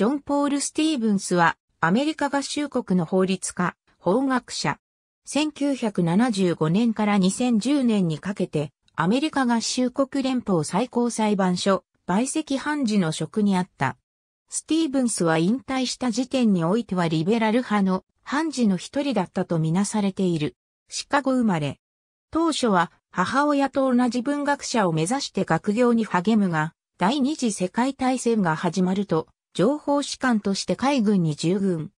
ジョン・ポール・スティーブンスは、アメリカ合衆国の法律家、法学者。1975年から2010年にかけて、アメリカ合衆国連邦最高裁判所、陪席判事の職にあった。スティーブンスは引退した時点においてはリベラル派の判事の一人だったとみなされている。シカゴ生まれ。当初は母親と同じ文学者を目指して学業に励むが、第二次世界大戦が始まると、情報士官として海軍に従軍。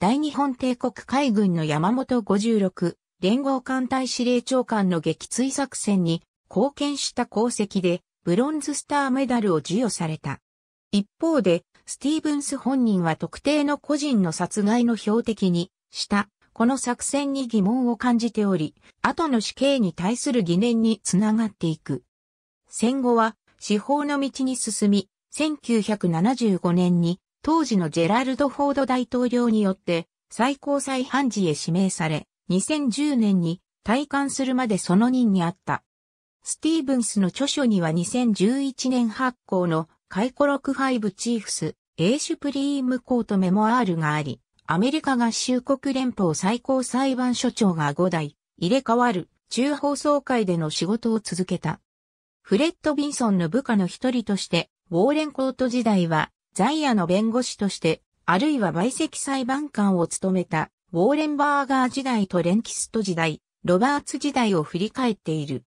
大日本帝国海軍の山本56連合艦隊司令長官の撃墜作戦に貢献した功績でブロンズスターメダルを授与された。一方で、スティーブンス本人は特定の個人の殺害の標的にしたこの作戦に疑問を感じており、後の死刑に対する疑念につながっていく。戦後は司法の道に進み、1975年に当時のジェラルド・フォード大統領によって最高裁判事へ指名され、2010年に退官するまでその任にあった。スティーブンスの著書には2011年発行のカイコロファイブチーフス、エイシュプリームコートメモアールがあり、アメリカ合衆国連邦最高裁判所長が5代、入れ替わる、中放送会での仕事を続けた。フレッド・ビンソンの部下の一人として、ウォーレンコート時代は、在野の弁護士として、あるいは売席裁判官を務めた、ウォーレンバーガー時代とレンキスト時代、ロバーツ時代を振り返っている。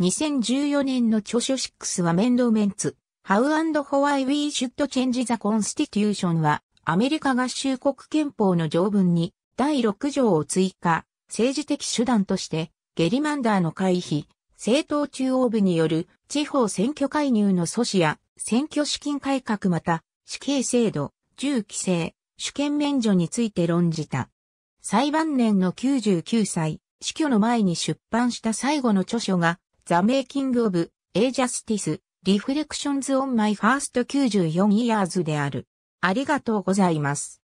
2014年の著書6はメンドメンツ、How and Why We Should Change the Constitution は、アメリカ合衆国憲法の条文に、第6条を追加、政治的手段として、ゲリマンダーの回避、政党中央部による地方選挙介入の阻止や選挙資金改革また、死刑制度、銃規制、主権免除について論じた。裁判年の99歳、死去の前に出版した最後の著書が、The Making of A Justice Reflections on My First 94 Years である。ありがとうございます。